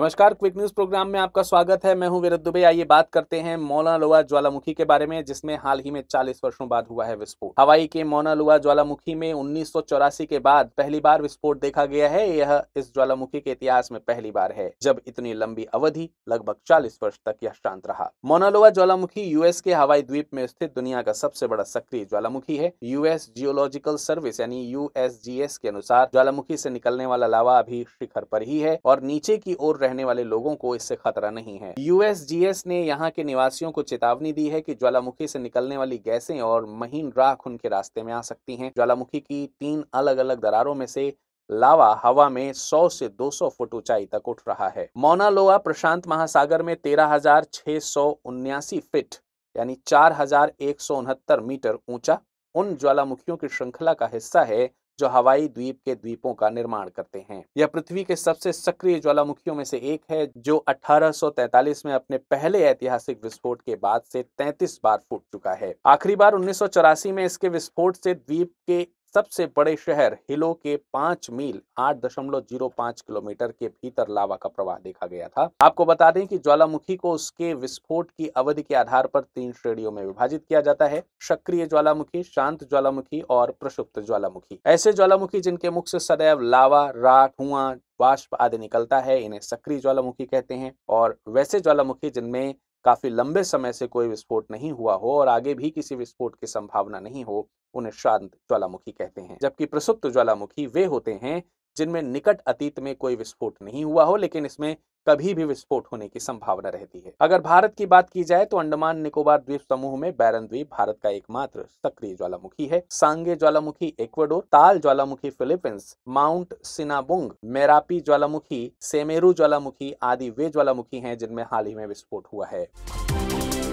नमस्कार quick news programme में आपका स्वागत है मैं हूं विरत दुबे आइए बात करते हैं मौना लोआ ज्वालामुखी के बारे में जिसमें हाल ही में 40 वर्षों बाद हुआ है विस्फोट हवाई के मौना मौनालुआ ज्वालामुखी में उन्नीस के बाद पहली बार विस्फोट देखा गया है यह इस ज्वालामुखी के इतिहास में पहली बार है जब इतनी लंबी अवधि लगभग चालीस वर्ष तक यह शांत रहा मोनालोआ ज्वालामुखी यूएस के हवाई द्वीप में स्थित दुनिया का सबसे बड़ा सक्रिय ज्वालामुखी है यूएस जियोलॉजिकल सर्विस यानी यूएस के अनुसार ज्वालामुखी से निकलने वाला लावा अभी शिखर पर ही है और नीचे की ओर रहने वाले लोगों को इससे खतरा नहीं है यूएसजीएस ने यहाँ के निवासियों को चेतावनी दी है कि ज्वालामुखी से निकलने वाली गैसें और महीन राख उनके रास्ते में आ सकती हैं ज्वालामुखी की तीन अलग अलग दरारों में से लावा हवा में 100 से 200 फुट ऊंचाई तक उठ रहा है मोनालोआ प्रशांत महासागर में तेरह फीट यानी चार मीटर ऊंचा उन ज्वालामुखियों की श्रृंखला का हिस्सा है जो हवाई द्वीप के द्वीपों का निर्माण करते हैं यह पृथ्वी के सबसे सक्रिय ज्वालामुखियों में से एक है जो 1843 में अपने पहले ऐतिहासिक विस्फोट के बाद से 33 बार फूट चुका है आखिरी बार उन्नीस में इसके विस्फोट से द्वीप के सबसे बड़े शहर हिलो के पांच मील आठ दशमलव जीरो पांच किलोमीटर के भीतर लावा का प्रवाह देखा गया था आपको बता दें कि ज्वालामुखी को उसके विस्फोट की अवधि के आधार पर तीन श्रेणियों में विभाजित किया जाता है सक्रिय ज्वालामुखी शांत ज्वालामुखी और प्रसुप्त ज्वालामुखी ऐसे ज्वालामुखी जिनके मुख से सदैव लावा राख हुआ वाष्प आदि निकलता है इन्हें सक्रिय ज्वालामुखी कहते हैं और वैसे ज्वालामुखी जिनमें काफ़ी लंबे समय से कोई विस्फोट नहीं हुआ हो और आगे भी किसी विस्फोट की संभावना नहीं हो उन्हें शांत ज्वालामुखी कहते हैं जबकि प्रसुप्त ज्वालामुखी वे होते हैं जिनमें निकट अतीत में कोई विस्फोट नहीं हुआ हो लेकिन इसमें कभी भी विस्फोट होने की संभावना रहती है अगर भारत की बात की जाए तो अंडमान निकोबार द्वीप समूह में बैरन द्वीप भारत का एकमात्र सक्रिय ज्वालामुखी है सांगे ज्वालामुखी इक्वाडोर ताल ज्वालामुखी फिलीपींस माउंट सिनाबुंग मेरापी ज्वालामुखी सेमेरू ज्वालामुखी आदि वे ज्वालामुखी हैं जिनमें हाल ही में विस्फोट हुआ है